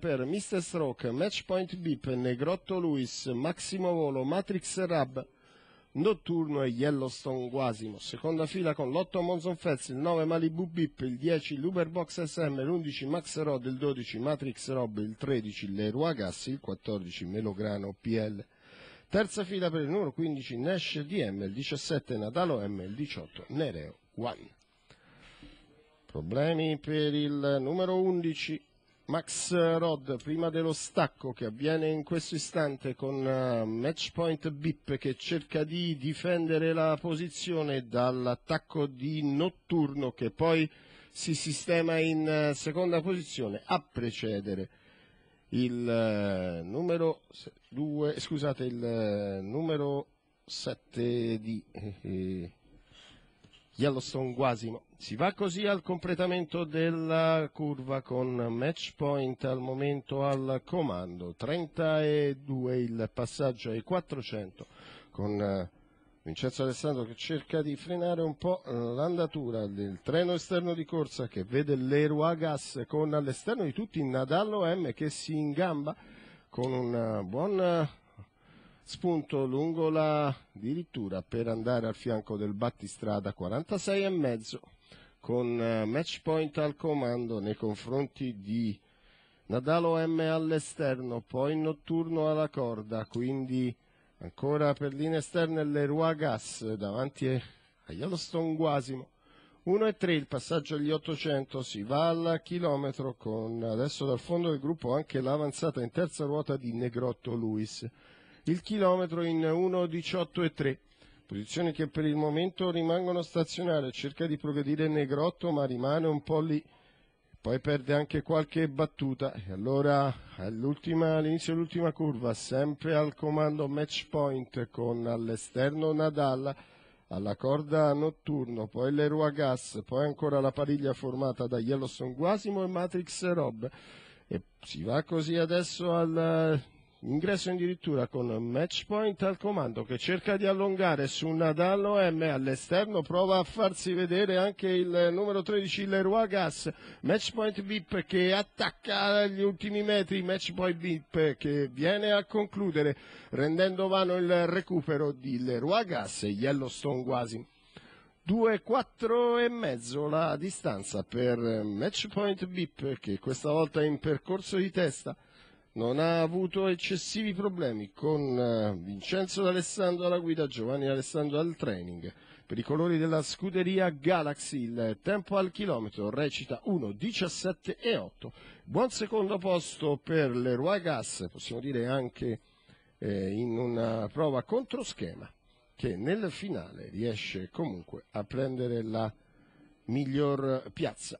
per Mr. Stroke, Matchpoint Beep, Negrotto Luis, Massimo Volo, Matrix Rab, Notturno e Yellowstone Guasimo. Seconda fila con l'8 Monson Fez, il 9 Malibu Beep, il 10 Luberbox SM, l'11 Max Rod, il 12 Matrix Rob, il 13 Leroy Gassi, il 14 Melograno PL. Terza fila per il numero 15 Nash DM, il 17 Nadalo M, il 18 Nereo One. Problemi per il numero 11 Max Rod prima dello stacco che avviene in questo istante con eh, matchpoint Bip che cerca di difendere la posizione dall'attacco di Notturno che poi si sistema in eh, seconda posizione a precedere il eh, numero 2, scusate, il numero 7 di Yellowstone Guasimo. Si va così al completamento della curva con match point al momento al comando, 32 il passaggio ai 400 con eh, Vincenzo Alessandro che cerca di frenare un po' l'andatura del treno esterno di corsa che vede l'Eroa Gas con all'esterno di tutti Nadallo M che si ingamba con un buon spunto lungo la dirittura per andare al fianco del battistrada 46,5 con eh, match point al comando nei confronti di Nadalo M all'esterno, poi notturno alla corda, quindi ancora per linee esterne le Ruagas davanti a Yellowstone Guasimo. 1 e 3 il passaggio agli 800, si va al chilometro con adesso dal fondo del gruppo anche l'avanzata in terza ruota di Negrotto Luis il chilometro in 1.18.3, posizioni che per il momento rimangono stazionarie, cerca di progredire nel grotto ma rimane un po' lì, poi perde anche qualche battuta e allora all'inizio dell'ultima curva, sempre al comando match point con all'esterno Nadal, alla corda notturno, poi l'Erua Gas, poi ancora la pariglia formata da Yellowstone Guasimo e Matrix Rob. E si va così adesso al Ingresso addirittura con match point al comando che cerca di allungare su Nadal M all'esterno, prova a farsi vedere anche il numero 13 Leroy Gas, match point Bip che attacca agli ultimi metri, match point Bip che viene a concludere rendendo vano il recupero di Leroy Gas e Yellowstone quasi. 2-4 e mezzo la distanza per match point Bip che questa volta è in percorso di testa non ha avuto eccessivi problemi con eh, Vincenzo D'Alessandro alla guida, Giovanni D'Alessandro al training. Per i colori della scuderia Galaxy il tempo al chilometro recita 1,17 e 8. Buon secondo posto per Leroy Gas, possiamo dire anche eh, in una prova controschema che nel finale riesce comunque a prendere la miglior piazza.